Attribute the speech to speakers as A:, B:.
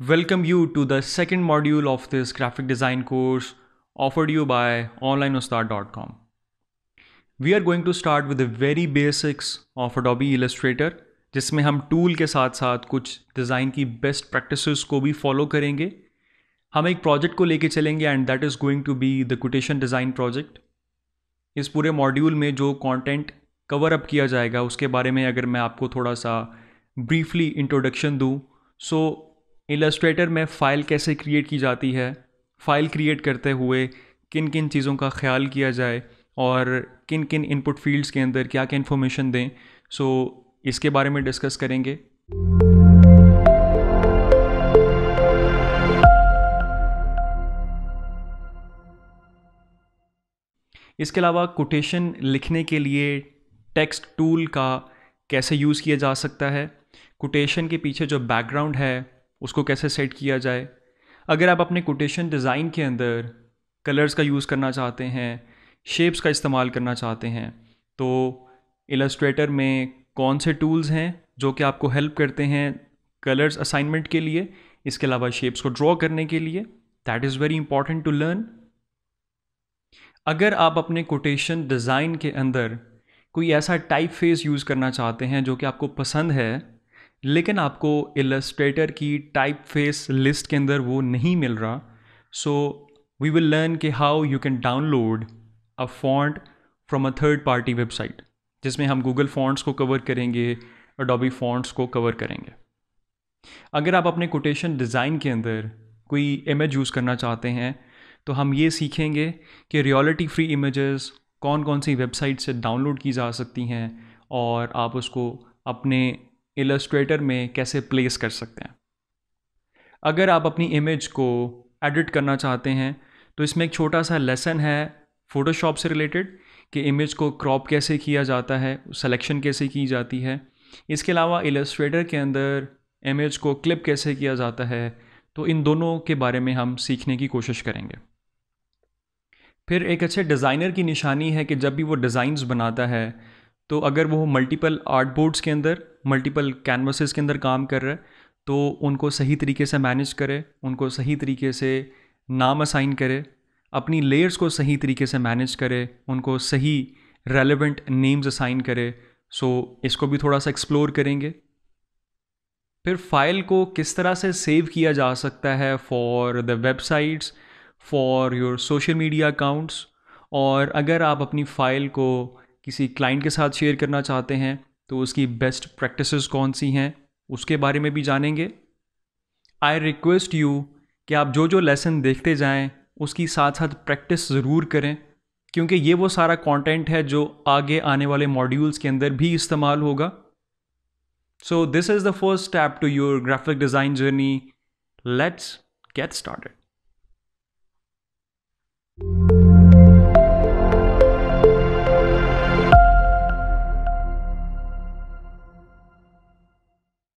A: Welcome you to the second module of this graphic design course offered you by onlineostad.com. We are going to start with the very basics of Adobe Illustrator जिसमें हम tool के साथ साथ कुछ design की best practices को भी follow करेंगे हम एक प्रोजेक्ट को लेके चलेंगे and that is going to be the quotation design project इस पूरे मॉड्यूल में जो कंटेंट कवर अप किया जाएगा उसके बारे में अगर मैं आपको थोड़ा सा ब्रीफली इंट्रोडक्शन दूँ सो इलस्ट्रेटर में फ़ाइल कैसे क्रिएट की जाती है फ़ाइल क्रिएट करते हुए किन किन चीज़ों का ख्याल किया जाए और किन किन इनपुट फील्ड्स के अंदर क्या क्या इन्फॉर्मेशन दें सो so, इसके बारे में डिस्कस करेंगे इसके अलावा कोटेशन लिखने के लिए टेक्स्ट टूल का कैसे यूज़ किया जा सकता है कोटेशन के पीछे जो बैकग्राउंड है उसको कैसे सेट किया जाए अगर आप अपने कोटेशन डिज़ाइन के अंदर कलर्स का यूज़ करना चाहते हैं शेप्स का इस्तेमाल करना चाहते हैं तो इलस्ट्रेटर में कौन से टूल्स हैं जो कि आपको हेल्प करते हैं कलर्स असाइनमेंट के लिए इसके अलावा शेप्स को ड्रॉ करने के लिए that is very important to learn अगर आप अपने कोटेशन डिज़ाइन के अंदर कोई ऐसा टाइप फेस यूज़ करना चाहते हैं जो कि आपको पसंद है लेकिन आपको इलस्ट्रेटर की टाइप फेस लिस्ट के अंदर वो नहीं मिल रहा सो वी विल लर्न के how you can download a font from a third party website जिसमें हम गूगल फॉन्ट्स को कवर करेंगे अडोबी फॉन्ट्स को कवर करेंगे अगर आप अपने कोटेशन डिज़ाइन के अंदर कोई इमेज यूज़ करना चाहते हैं तो हम ये सीखेंगे कि रियलिटी फ्री इमेजेस कौन कौन सी वेबसाइट से डाउनलोड की जा सकती हैं और आप उसको अपने इलस्ट्रेटर में कैसे प्लेस कर सकते हैं अगर आप अपनी इमेज को एडिट करना चाहते हैं तो इसमें एक छोटा सा लेसन है फ़ोटोशॉप से रिलेटेड कि इमेज को क्रॉप कैसे किया जाता है सेलेक्शन कैसे की जाती है इसके अलावा इलस्ट्रेटर के अंदर इमेज को क्लिप कैसे किया जाता है तो इन दोनों के बारे में हम सीखने की कोशिश करेंगे फिर एक अच्छे डिज़ाइनर की निशानी है कि जब भी वो डिज़ाइंस बनाता है तो अगर वो मल्टीपल आर्ट बोर्ड्स के अंदर मल्टीपल कैनवास के अंदर काम कर रहा है तो उनको सही तरीके से मैनेज करें उनको सही तरीके से नाम असाइन करे अपनी लेयर्स को सही तरीके से मैनेज करें उनको सही रेलिवेंट नेम्स असाइन करें सो इसको भी थोड़ा सा एक्सप्लोर करेंगे फिर फाइल को किस तरह से सेव किया जा सकता है for the websites for your social media accounts और अगर आप अपनी फ़ाइल को किसी क्लाइंट के साथ शेयर करना चाहते हैं तो उसकी बेस्ट प्रैक्टिसेस कौन सी हैं उसके बारे में भी जानेंगे आई रिक्वेस्ट यू कि आप जो जो लेसन देखते जाएं उसकी साथ साथ प्रैक्टिस ज़रूर करें क्योंकि ये वो सारा कंटेंट है जो आगे आने वाले मॉड्यूल्स के अंदर भी इस्तेमाल होगा so this is the first step to your graphic design journey let's get started